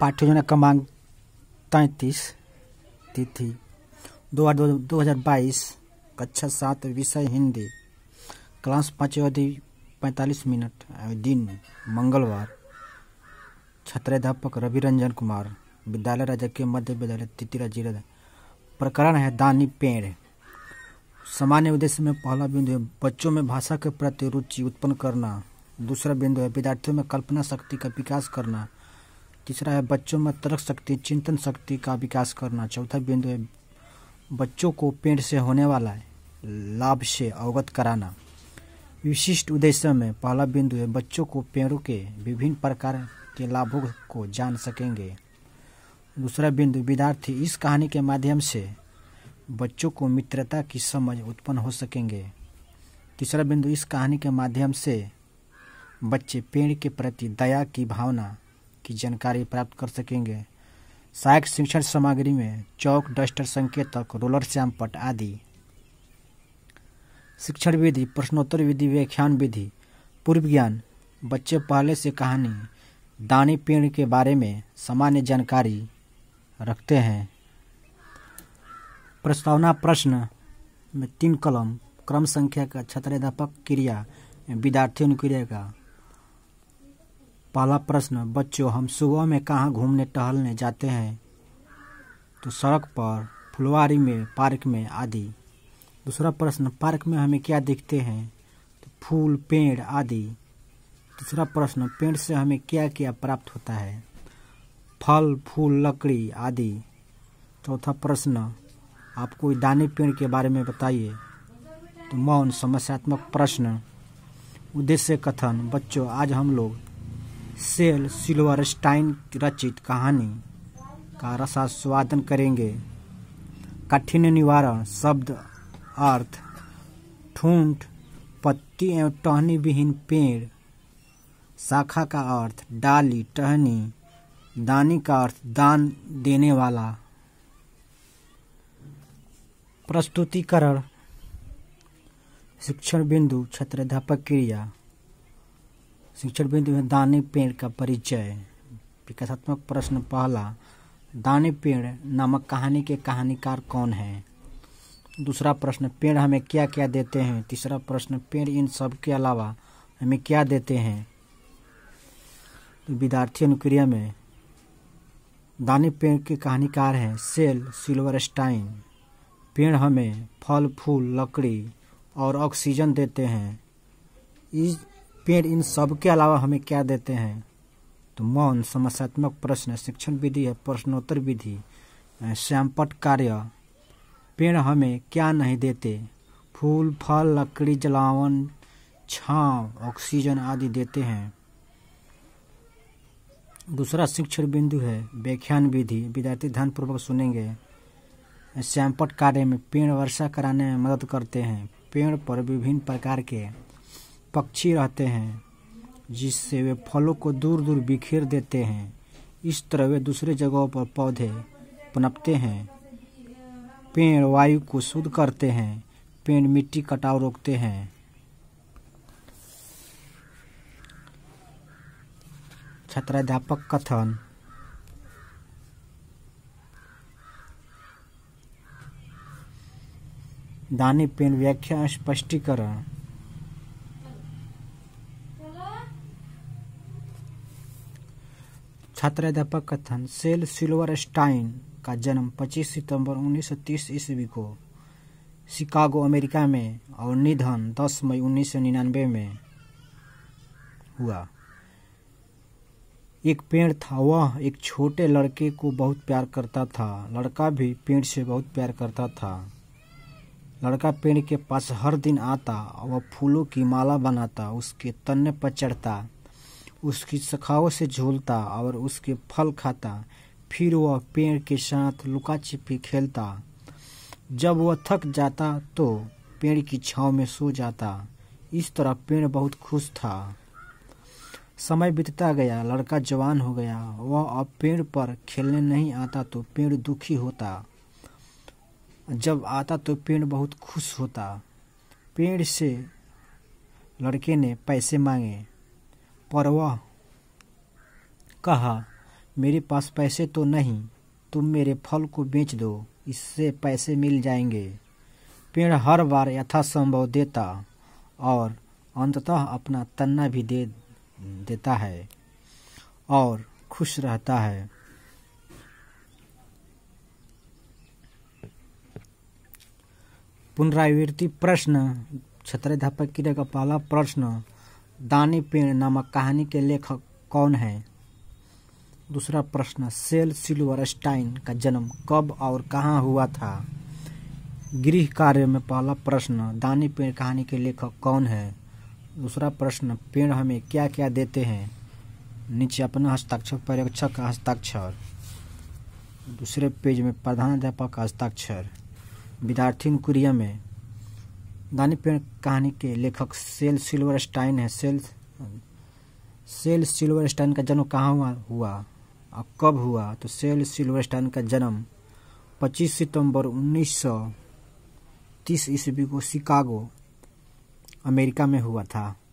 पाठ्य योजना क्रमांक तैतीस तिथि दो दो हज़ार बाईस कक्षा सात विषय हिंदी क्लास पाँच अवधि पैंतालीस मिनट दिन मंगलवार छात्राध्यापक रवि रंजन कुमार विद्यालय के मध्य विद्यालय तिथि जिला प्रकरण है दानी पेड़ सामान्य उद्देश्य में पहला बिंदु है बच्चों में भाषा के प्रति रुचि उत्पन्न करना दूसरा बिंदु है विद्यार्थियों में कल्पना शक्ति का विकास करना तीसरा है बच्चों में तर्क शक्ति चिंतन शक्ति का विकास करना चौथा बिंदु है बच्चों को पेड़ से होने वाला लाभ से अवगत कराना विशिष्ट उद्देश्य में पहला बिंदु है बच्चों को पेड़ों के विभिन्न प्रकार के लाभों को जान सकेंगे दूसरा बिंदु विद्यार्थी इस कहानी के माध्यम से बच्चों को मित्रता की समझ उत्पन्न हो सकेंगे तीसरा बिंदु इस कहानी के माध्यम से बच्चे पेड़ के प्रति दया की भावना की जानकारी प्राप्त कर सकेंगे सहायक शिक्षण सामग्री में चौक डस्टर संकेतक रोलर श्यामपट आदि शिक्षण विधि प्रश्नोत्तर विधि व्याख्यान विधि पूर्व ज्ञान बच्चे पहले से कहानी दानी पेड़ के बारे में सामान्य जानकारी रखते हैं प्रस्तावना प्रश्न में तीन कलम क्रम संख्या का छात्राध्यापक क्रिया विद्यार्थियों क्रिया का पहला प्रश्न बच्चों हम सुबह में कहाँ घूमने टहलने जाते हैं तो सड़क पर फुलवारी में पार्क में आदि दूसरा प्रश्न पार्क में हमें क्या दिखते हैं तो फूल पेड़ आदि तीसरा प्रश्न पेड़ से हमें क्या क्या प्राप्त होता है फल फूल लकड़ी आदि चौथा प्रश्न आप कोई दाने पेड़ के बारे में बताइए तो मौन समस्यात्मक प्रश्न उद्देश्य कथन बच्चों आज हम लोग सेल सिल्वरस्टाइन रचित कहानी का रसास्वादन करेंगे कठिन निवारण शब्द अर्थ ठूंठ पत्ती एवं टहनी विहीन पेड़ शाखा का अर्थ डाली टहनी दानी का अर्थ दान देने वाला प्रस्तुतिकरण शिक्षण बिंदु छत्राध्यापक क्रिया शिक्षण बिंदु है दानी पेड़ का परिचय विकासात्मक प्रश्न पहला दानी पेड़ नामक कहानी के कहानीकार कौन है दूसरा प्रश्न पेड़ हमें क्या क्या देते हैं तीसरा प्रश्न पेड़ इन सब के अलावा हमें क्या देते हैं तो विद्यार्थी अनुक्रिया में दानी पेड़ के कहानीकार हैं सेल सिल्वरस्टाइन पेड़ हमें फल फूल लकड़ी और ऑक्सीजन देते हैं इस पेड़ इन सब के अलावा हमें क्या देते हैं तो मौन समस्यात्मक प्रश्न शिक्षण विधि है प्रश्नोत्तर विधि श्यामपट कार्य पेड़ हमें क्या नहीं देते फूल फल लकड़ी जलावन छाव ऑक्सीजन आदि देते हैं दूसरा शिक्षण बिंदु है व्याख्यान विधि विद्यार्थी ध्यानपूर्वक सुनेंगे श्यामपट कार्य में पेड़ वर्षा कराने में मदद करते हैं पेड़ पर विभिन्न प्रकार के पक्षी रहते हैं जिससे वे फलों को दूर दूर बिखेर देते हैं इस तरह वे दूसरे जगहों पर पौधे पनपते हैं पेड़ वायु को शुद्ध करते हैं पेड़ मिट्टी कटाव रोकते हैं छत्राध्यापक कथन दानी पेन व्याख्या स्पष्टीकरण छात्राध्यापक कथन सेल सिल्वरस्टाइन का जन्म 25 सितंबर 1930 ईस्वी को शिकागो अमेरिका में और निधन 10 मई 1999 में हुआ एक पेड़ था वह एक छोटे लड़के को बहुत प्यार करता था लड़का भी पेड़ से बहुत प्यार करता था लड़का पेड़ के पास हर दिन आता और वह फूलों की माला बनाता उसके तन्ने पर चढ़ता उसकी सखाओं से झूलता और उसके फल खाता फिर वह पेड़ के साथ लुका छिपी खेलता जब वह थक जाता तो पेड़ की छाँव में सो जाता इस तरह पेड़ बहुत खुश था समय बीतता गया लड़का जवान हो गया वह अब पेड़ पर खेलने नहीं आता तो पेड़ दुखी होता जब आता तो पेड़ बहुत खुश होता पेड़ से लड़के ने पैसे मांगे परवा कहा मेरे पास पैसे तो नहीं तुम मेरे फल को बेच दो इससे पैसे मिल जाएंगे पेड़ हर बार यथासंभव देता और अंततः अपना तन्ना भी दे देता है और खुश रहता है पुनरावृत्ति प्रश्न छत्राध्यापक क्रिया का पहला प्रश्न दानी पेड़ नामक कहानी के लेखक कौन है दूसरा प्रश्न सेल सिल्वर स्टाइन का जन्म कब और कहाँ हुआ था गृह कार्य में पहला प्रश्न दानी पेड़ कहानी के लेखक कौन है दूसरा प्रश्न पेड़ हमें क्या क्या देते हैं नीचे अपना हस्ताक्षर पर्यवेक्षक का हस्ताक्षर दूसरे पेज में प्रधानाध्यापक का हस्ताक्षर विद्यार्थी कुरिया में दानी पेड़ कहानी के लेखक सेल सिल्वरस्टाइन है सेल सेल सिल्वरस्टाइन का जन्म कहाँ हुआ हुआ और कब हुआ तो सेल सिल्वरस्टाइन का जन्म 25 सितंबर 1930 ईस्वी को शिकागो अमेरिका में हुआ था